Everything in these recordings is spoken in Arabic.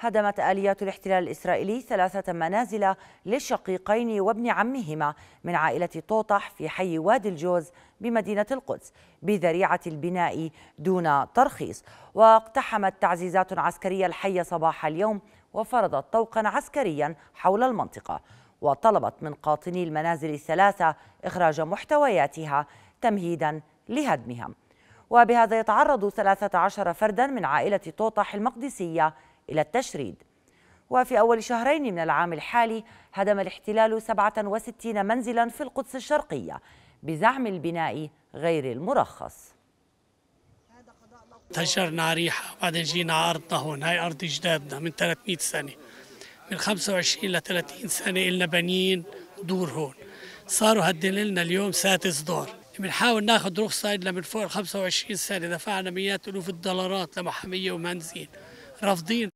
هدمت آليات الاحتلال الإسرائيلي ثلاثة منازل للشقيقين وابن عمهما من عائلة طوطح في حي وادي الجوز بمدينة القدس بذريعة البناء دون ترخيص واقتحمت تعزيزات عسكرية الحي صباح اليوم وفرضت طوقا عسكريا حول المنطقة وطلبت من قاطني المنازل الثلاثة إخراج محتوياتها تمهيدا لهدمها وبهذا يتعرض 13 فردا من عائلة طوطح المقدسية إلى التشريد وفي أول شهرين من العام الحالي هدم الاحتلال 67 منزلا في القدس الشرقية بزعم البناء غير المرخص تجرنا ريحة بعدين جينا أرضنا هون هاي أرض أجدادنا من 300 سنة من 25 ل 30 سنة إلنا بنين دور هون صاروا هدين لنا اليوم سادس دور بنحاول ناخذ رخصة إلنا من فوق 25 سنة دفعنا مئات ألوف الدولارات لمحامية ومهندسين رافضين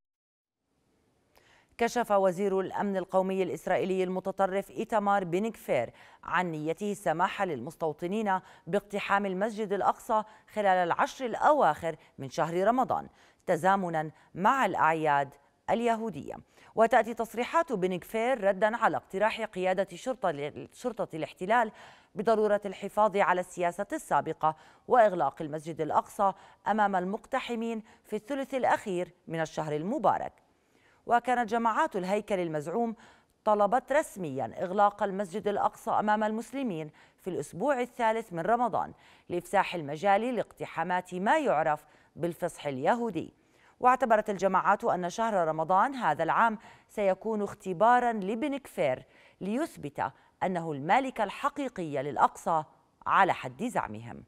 كشف وزير الأمن القومي الإسرائيلي المتطرف إيتمار بنكفير عن نيته السماح للمستوطنين باقتحام المسجد الأقصى خلال العشر الأواخر من شهر رمضان تزامنا مع الأعياد اليهودية وتأتي تصريحات بنكفير ردا على اقتراح قيادة شرطة, شرطة الاحتلال بضرورة الحفاظ على السياسة السابقة وإغلاق المسجد الأقصى أمام المقتحمين في الثلث الأخير من الشهر المبارك وكانت جماعات الهيكل المزعوم طلبت رسميا إغلاق المسجد الأقصى أمام المسلمين في الأسبوع الثالث من رمضان لإفساح المجال لاقتحامات ما يعرف بالفصح اليهودي واعتبرت الجماعات أن شهر رمضان هذا العام سيكون اختبارا لبن كفير ليثبت أنه المالك الحقيقي للأقصى على حد زعمهم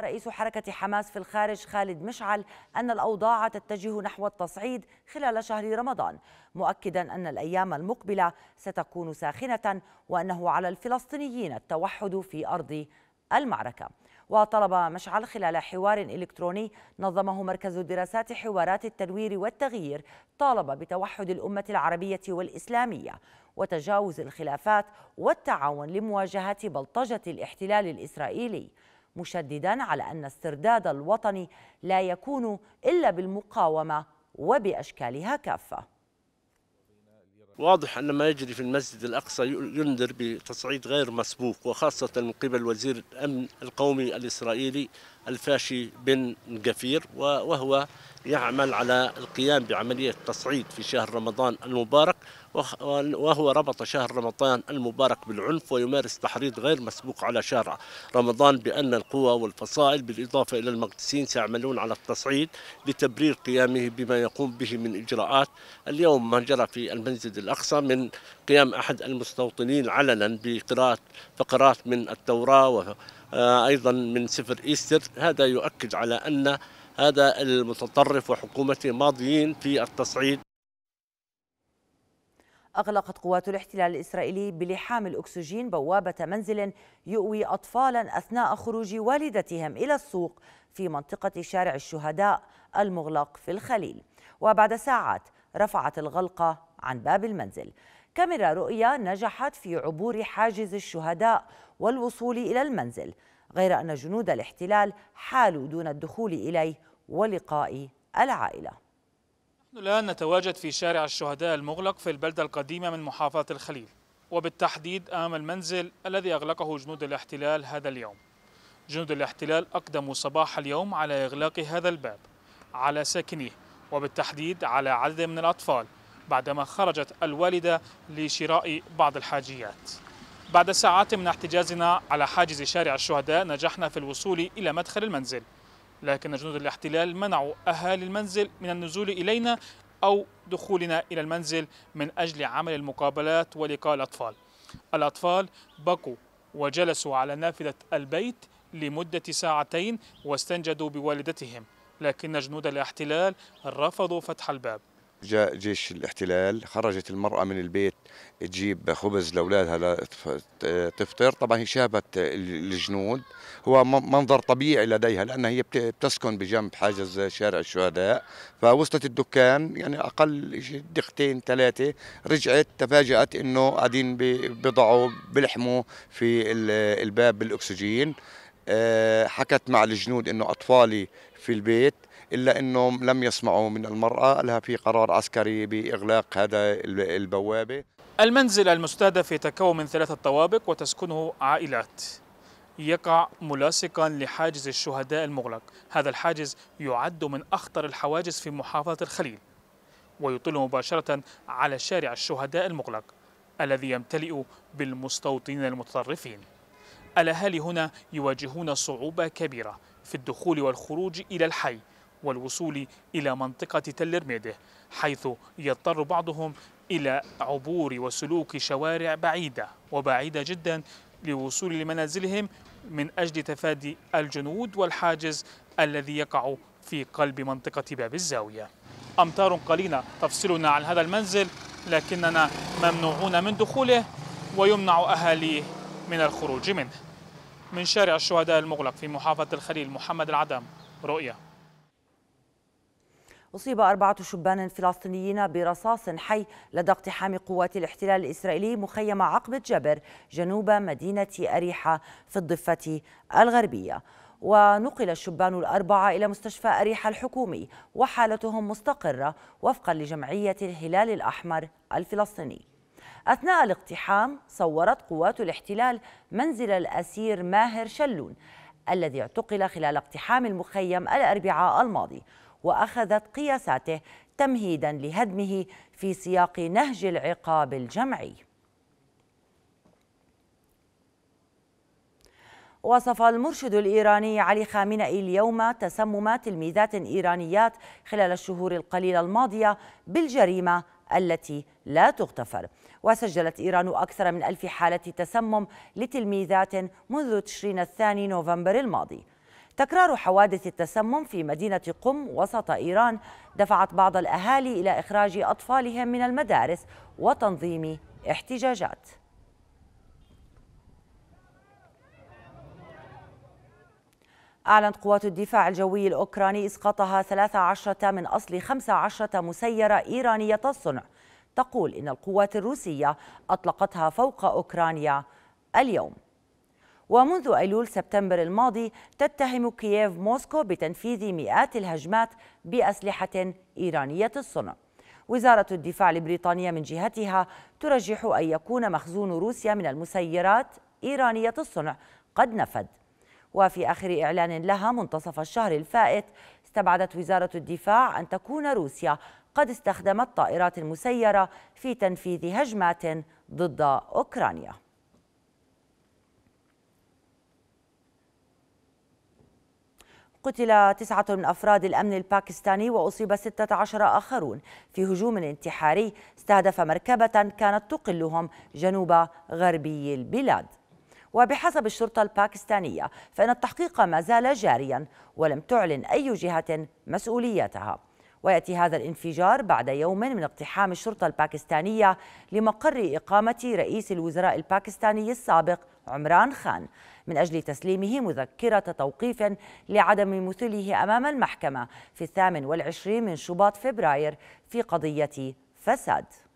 رئيس حركة حماس في الخارج خالد مشعل أن الأوضاع تتجه نحو التصعيد خلال شهر رمضان مؤكدا أن الأيام المقبلة ستكون ساخنة وأنه على الفلسطينيين التوحد في أرض المعركة وطلب مشعل خلال حوار إلكتروني نظمه مركز دراسات حوارات التنوير والتغيير طالب بتوحد الأمة العربية والإسلامية وتجاوز الخلافات والتعاون لمواجهة بلطجة الاحتلال الإسرائيلي مشددا على أن استرداد الوطني لا يكون إلا بالمقاومة وبأشكالها كافة واضح أن ما يجري في المسجد الأقصى ينذر بتصعيد غير مسبوق وخاصة من قبل وزير الأمن القومي الإسرائيلي الفاشي بن قفير وهو يعمل على القيام بعملية تصعيد في شهر رمضان المبارك وهو ربط شهر رمضان المبارك بالعنف ويمارس تحريض غير مسبوق على شهر رمضان بأن القوى والفصائل بالإضافة إلى المقدسين سيعملون على التصعيد لتبرير قيامه بما يقوم به من إجراءات اليوم ما جرى في المسجد الأقصى من قيام أحد المستوطنين علنا بقراءة فقرات من التوراة آه، أيضا من سفر إيستر هذا يؤكد على أن هذا المتطرف وحكومته ماضيين في التصعيد أغلقت قوات الاحتلال الإسرائيلي بلحام الأكسجين بوابة منزل يؤوي أطفالا أثناء خروج والدتهم إلى السوق في منطقة شارع الشهداء المغلق في الخليل وبعد ساعات رفعت الغلقة عن باب المنزل كاميرا رؤية نجحت في عبور حاجز الشهداء والوصول إلى المنزل غير أن جنود الاحتلال حالوا دون الدخول إليه ولقاء العائلة نحن الآن نتواجد في شارع الشهداء المغلق في البلدة القديمة من محافظة الخليل وبالتحديد أمام المنزل الذي أغلقه جنود الاحتلال هذا اليوم جنود الاحتلال أقدموا صباح اليوم على إغلاق هذا الباب على ساكنيه وبالتحديد على عدد من الأطفال بعدما خرجت الوالدة لشراء بعض الحاجيات بعد ساعات من احتجازنا على حاجز شارع الشهداء نجحنا في الوصول إلى مدخل المنزل لكن جنود الاحتلال منعوا أهالي المنزل من النزول إلينا أو دخولنا إلى المنزل من أجل عمل المقابلات ولقاء الأطفال الأطفال بقوا وجلسوا على نافذة البيت لمدة ساعتين واستنجدوا بوالدتهم لكن جنود الاحتلال رفضوا فتح الباب جاء جيش الاحتلال خرجت المرأة من البيت تجيب خبز لأولادها تفطر طبعا هي شابت الجنود هو منظر طبيعي لديها لأنها هي بتسكن بجنب حاجز شارع الشهداء فوصلت الدكان يعني أقل دقيقتين ثلاثة رجعت تفاجأت أنه قاعدين بيضعوا بلحموا في الباب بالأكسجين آه، حكت مع الجنود أنه أطفالي في البيت إلا أنهم لم يسمعوا من المرأة لها في قرار عسكري بإغلاق هذا البوابة المنزل المستهدف يتكون من ثلاثة طوابق وتسكنه عائلات يقع ملاصقا لحاجز الشهداء المغلق هذا الحاجز يعد من أخطر الحواجز في محافظة الخليل ويطل مباشرة على شارع الشهداء المغلق الذي يمتلئ بالمستوطنين المتطرفين الأهالي هنا يواجهون صعوبة كبيرة في الدخول والخروج إلى الحي والوصول إلى منطقة تل رميده حيث يضطر بعضهم إلى عبور وسلوك شوارع بعيدة وبعيدة جدا للوصول لمنازلهم من أجل تفادي الجنود والحاجز الذي يقع في قلب منطقة باب الزاوية أمتار قليلة تفصلنا عن هذا المنزل لكننا ممنوعون من دخوله ويمنع أهاليه من الخروج منه من شارع الشهداء المغلق في محافظة الخليل محمد العدم رؤية أصيب أربعة شبان فلسطينيين برصاص حي لدى اقتحام قوات الاحتلال الإسرائيلي مخيم عقبة جبر جنوب مدينة أريحة في الضفة الغربية ونقل الشبان الأربعة إلى مستشفى أريحة الحكومي وحالتهم مستقرة وفقا لجمعية الهلال الأحمر الفلسطيني أثناء الاقتحام صورت قوات الاحتلال منزل الأسير ماهر شلون الذي اعتقل خلال اقتحام المخيم الأربعاء الماضي وأخذت قياساته تمهيدا لهدمه في سياق نهج العقاب الجمعي وصف المرشد الإيراني علي خامنئي اليوم تسمم تلميذات إيرانيات خلال الشهور القليلة الماضية بالجريمة التي لا تغتفر وسجلت إيران أكثر من ألف حالة تسمم لتلميذات منذ تشرين الثاني نوفمبر الماضي تكرار حوادث التسمم في مدينة قم وسط إيران دفعت بعض الأهالي إلى إخراج أطفالهم من المدارس وتنظيم احتجاجات أعلنت قوات الدفاع الجوي الأوكراني إسقاطها 13 من أصل 15 مسيرة إيرانية الصنع تقول إن القوات الروسية أطلقتها فوق أوكرانيا اليوم ومنذ أيلول سبتمبر الماضي تتهم كييف موسكو بتنفيذ مئات الهجمات بأسلحة إيرانية الصنع وزارة الدفاع البريطانية من جهتها ترجح أن يكون مخزون روسيا من المسيرات إيرانية الصنع قد نفد وفي آخر إعلان لها منتصف الشهر الفائت استبعدت وزارة الدفاع أن تكون روسيا قد استخدمت طائرات مسيرة في تنفيذ هجمات ضد أوكرانيا قتل تسعة من أفراد الأمن الباكستاني وأصيب 16 آخرون في هجوم انتحاري استهدف مركبة كانت تقلهم جنوب غربي البلاد وبحسب الشرطة الباكستانية فإن التحقيق ما زال جاريا ولم تعلن أي جهة مسؤوليتها ويأتي هذا الانفجار بعد يوم من اقتحام الشرطة الباكستانية لمقر إقامة رئيس الوزراء الباكستاني السابق عمران خان من أجل تسليمه مذكرة توقيف لعدم مثله أمام المحكمة في الثامن والعشرين من شباط فبراير في قضية فساد